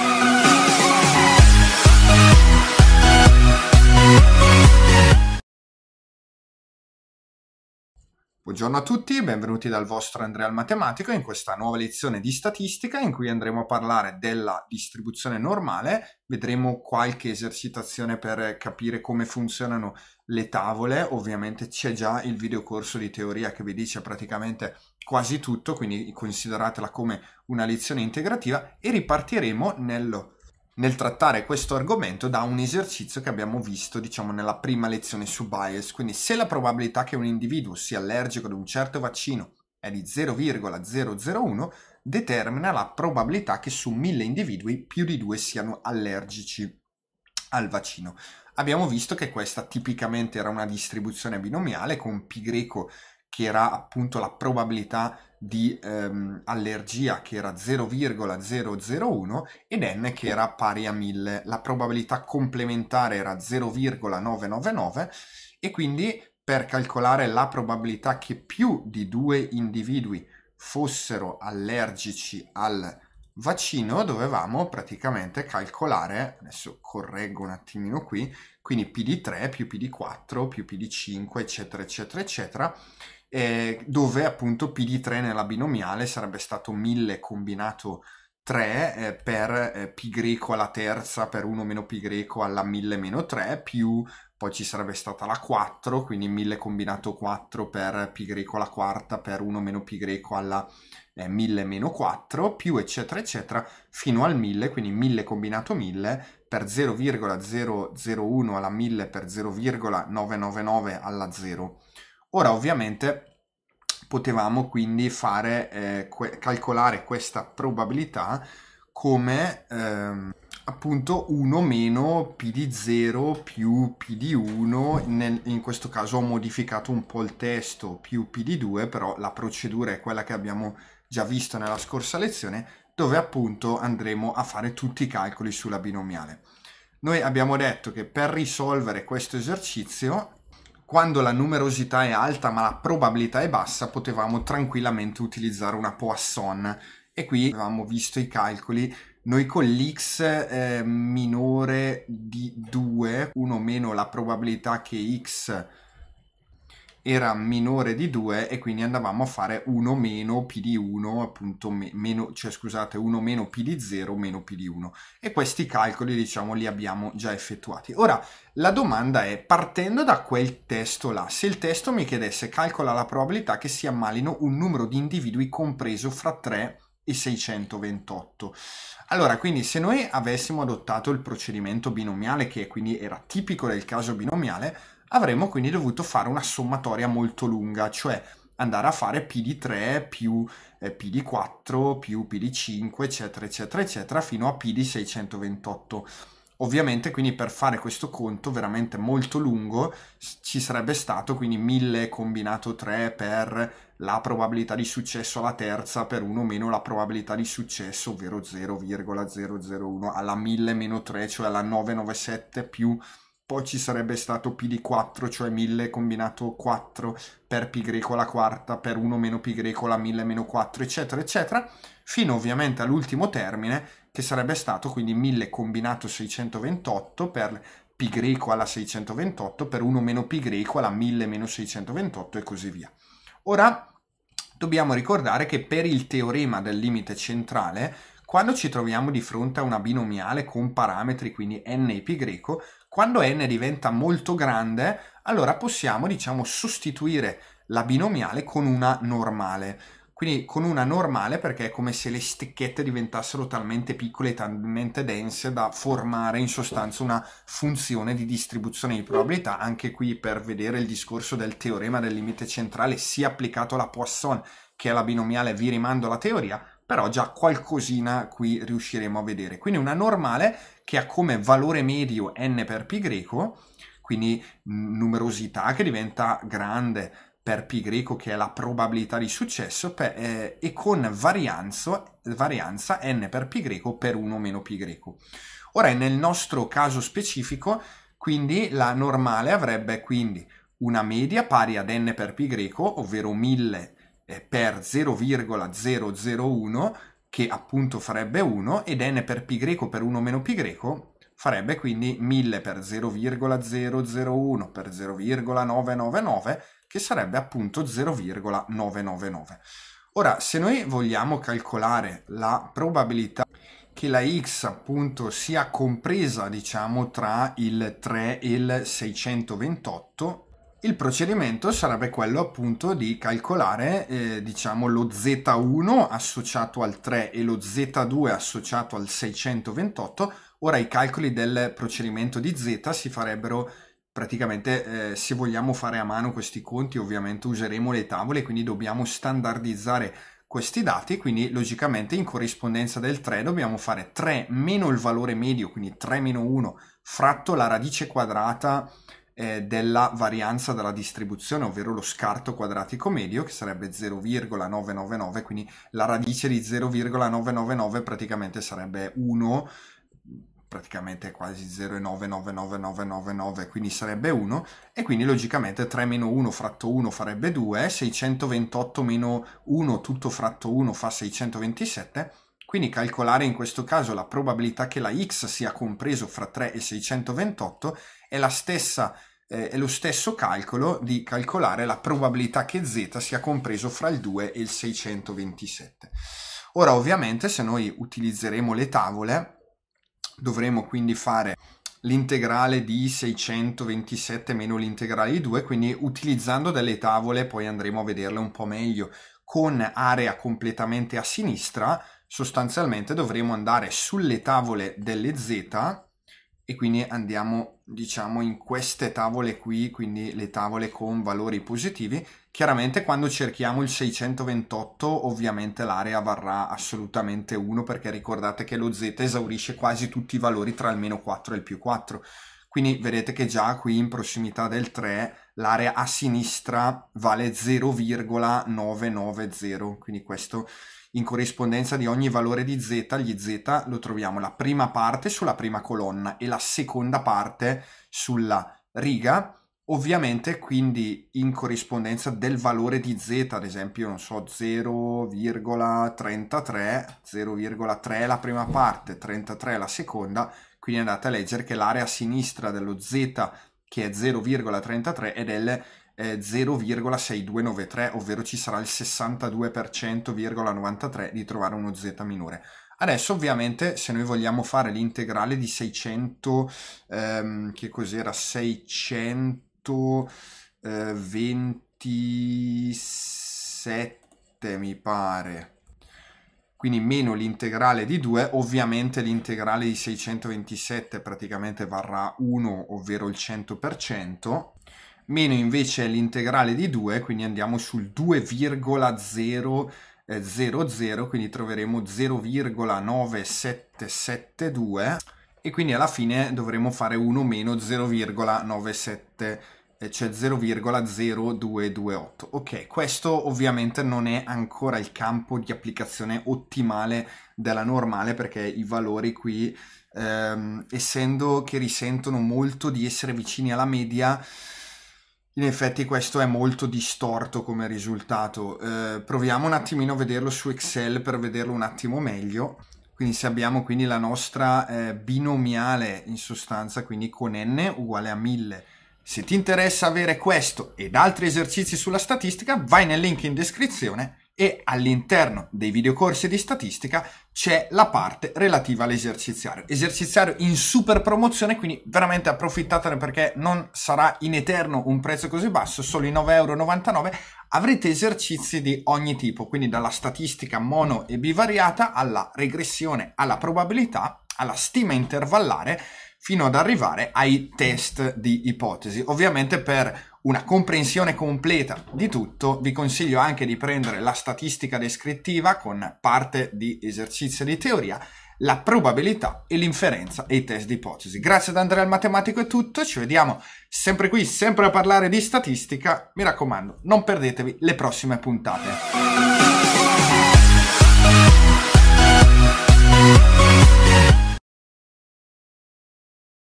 Bye. Buongiorno a tutti, benvenuti dal vostro Andrea al Matematico in questa nuova lezione di statistica in cui andremo a parlare della distribuzione normale, vedremo qualche esercitazione per capire come funzionano le tavole, ovviamente c'è già il videocorso di teoria che vi dice praticamente quasi tutto, quindi consideratela come una lezione integrativa e ripartiremo nello nel trattare questo argomento da un esercizio che abbiamo visto diciamo nella prima lezione su bias quindi se la probabilità che un individuo sia allergico ad un certo vaccino è di 0,001 determina la probabilità che su mille individui più di due siano allergici al vaccino abbiamo visto che questa tipicamente era una distribuzione binomiale con pi greco che era appunto la probabilità di ehm, allergia che era 0,001 ed N che era pari a 1000. La probabilità complementare era 0,999 e quindi per calcolare la probabilità che più di due individui fossero allergici al vaccino dovevamo praticamente calcolare, adesso correggo un attimino qui, quindi PD3 più PD4 più PD5 eccetera eccetera eccetera, eh, dove appunto PD3 nella binomiale sarebbe stato 1000 combinato 3 eh, per eh, π alla terza per 1 meno π alla 1000 meno 3 più poi ci sarebbe stata la 4, quindi 1000 combinato 4 per π alla quarta per 1 meno π alla eh, 1000 meno 4, più eccetera eccetera, fino al 1000, quindi 1000 combinato 1000 per 0,001 alla 1000 per 0,999 alla 0. Ora ovviamente potevamo quindi fare, eh, que- calcolare questa probabilità come... Ehm, appunto 1 meno p di 0 più p di 1, nel, in questo caso ho modificato un po' il testo più p di 2, però la procedura è quella che abbiamo già visto nella scorsa lezione, dove appunto andremo a fare tutti i calcoli sulla binomiale. Noi abbiamo detto che per risolvere questo esercizio quando la numerosità è alta ma la probabilità è bassa, potevamo tranquillamente utilizzare una Poisson. E qui avevamo visto i calcoli noi con l'x eh, minore di 2, 1 meno la probabilità che x era minore di 2 e quindi andavamo a fare 1 meno p di 1 appunto me, meno, cioè scusate 1 meno p di 0 meno p di 1 e questi calcoli diciamo li abbiamo già effettuati ora la domanda è partendo da quel testo là se il testo mi chiedesse calcola la probabilità che si ammalino un numero di individui compreso fra 3 e 628. Allora, quindi se noi avessimo adottato il procedimento binomiale, che quindi era tipico del caso binomiale, avremmo quindi dovuto fare una sommatoria molto lunga, cioè andare a fare P di 3 più eh, P di 4 più P di 5, eccetera, eccetera, eccetera, fino a P di 628 Ovviamente quindi per fare questo conto veramente molto lungo ci sarebbe stato quindi 1000 combinato 3 per la probabilità di successo alla terza per 1 meno la probabilità di successo, ovvero 0,001 alla 1000 meno 3, cioè alla 997 più poi ci sarebbe stato P di 4, cioè 1000 combinato 4 per π greco alla quarta, per 1 meno π greco alla 1000 meno 4, eccetera, eccetera, fino ovviamente all'ultimo termine, che sarebbe stato quindi 1000 combinato 628 per π greco alla 628, per 1 meno π greco alla 1000 meno 628 e così via. Ora dobbiamo ricordare che per il teorema del limite centrale, quando ci troviamo di fronte a una binomiale con parametri, quindi n e π greco, quando n diventa molto grande, allora possiamo, diciamo, sostituire la binomiale con una normale. Quindi con una normale perché è come se le stecchette diventassero talmente piccole e talmente dense da formare in sostanza una funzione di distribuzione di probabilità. Anche qui per vedere il discorso del teorema del limite centrale sia applicato alla Poisson che alla binomiale vi rimando alla teoria, però già qualcosina qui riusciremo a vedere. Quindi una normale che ha come valore medio n per pi greco, quindi numerosità che diventa grande per pi greco che è la probabilità di successo per, eh, e con varianzo, varianza n per pi greco per 1 meno pi greco. Ora nel nostro caso specifico quindi la normale avrebbe quindi una media pari ad n per pi greco ovvero 1000 eh, per 0,001 che appunto farebbe 1 ed n per pi greco per 1 meno pi greco farebbe quindi 1000 per 0,001 per 0,999 che sarebbe appunto 0,999. Ora, se noi vogliamo calcolare la probabilità che la x appunto sia compresa diciamo tra il 3 e il 628 il procedimento sarebbe quello appunto di calcolare eh, diciamo lo Z1 associato al 3 e lo Z2 associato al 628. Ora i calcoli del procedimento di Z si farebbero praticamente eh, se vogliamo fare a mano questi conti ovviamente useremo le tavole quindi dobbiamo standardizzare questi dati quindi logicamente in corrispondenza del 3 dobbiamo fare 3 meno il valore medio quindi 3 meno 1 fratto la radice quadrata eh, eh, della varianza della distribuzione, ovvero lo scarto quadratico medio, che sarebbe 0,999, quindi la radice di 0,999 praticamente sarebbe 1 praticamente quasi 0,999999, quindi sarebbe 1, e quindi logicamente 3 meno 1 fratto 1 farebbe 2, 628 meno 1 tutto fratto 1 fa 627, quindi calcolare in questo caso la probabilità che la x sia compreso fra 3 e 628 è la stessa eh, è lo stesso calcolo di calcolare la probabilità che z sia compreso fra il 2 e il 627. Ora ovviamente se noi utilizzeremo le tavole dovremo quindi fare l'integrale di 627 meno l'integrale di 2, quindi utilizzando delle tavole poi andremo a vederle un po' meglio con area completamente a sinistra, sostanzialmente dovremo andare sulle tavole delle z e quindi andiamo diciamo in queste tavole qui, quindi le tavole con valori positivi. Chiaramente quando cerchiamo il 628 ovviamente l'area varrà assolutamente 1 perché ricordate che lo z esaurisce quasi tutti i valori tra il meno 4 e il più 4. Quindi vedete che già qui in prossimità del 3 l'area a sinistra vale 0,990, quindi questo in corrispondenza di ogni valore di z, gli z lo troviamo la prima parte sulla prima colonna e la seconda parte sulla riga, ovviamente quindi in corrispondenza del valore di z, ad esempio, non so, 0,33, 0,3 la prima parte, 33 la seconda, quindi andate a leggere che l'area sinistra dello z che è 0,33 è del 0,6293, eh, ovvero ci sarà il 62,93 di trovare uno z minore. Adesso ovviamente se noi vogliamo fare l'integrale di 600, ehm, che cos'era, 627 eh, mi pare, quindi meno l'integrale di 2, ovviamente l'integrale di 627 praticamente varrà 1, ovvero il 100%, meno invece l'integrale di 2, quindi andiamo sul 2,000, eh, quindi troveremo 0,9772 e quindi alla fine dovremo fare 1 meno 0,97 eh, cioè 0,0228 ok questo ovviamente non è ancora il campo di applicazione ottimale della normale perché i valori qui ehm, essendo che risentono molto di essere vicini alla media in effetti questo è molto distorto come risultato. Eh, proviamo un attimino a vederlo su Excel per vederlo un attimo meglio. Quindi se abbiamo quindi la nostra eh, binomiale in sostanza, quindi con n uguale a 1000. Se ti interessa avere questo ed altri esercizi sulla statistica, vai nel link in descrizione e all'interno dei videocorsi di statistica c'è la parte relativa all'eserciziario. Eserciziario in super promozione, quindi veramente approfittatene perché non sarà in eterno un prezzo così basso, solo i 9,99€. Avrete esercizi di ogni tipo, quindi dalla statistica mono e bivariata alla regressione, alla probabilità, alla stima intervallare, fino ad arrivare ai test di ipotesi. Ovviamente per una comprensione completa di tutto, vi consiglio anche di prendere la statistica descrittiva con parte di esercizio di teoria, la probabilità e l'inferenza e i test di ipotesi. Grazie ad Andrea il Matematico è tutto, ci vediamo sempre qui, sempre a parlare di statistica. Mi raccomando, non perdetevi le prossime puntate.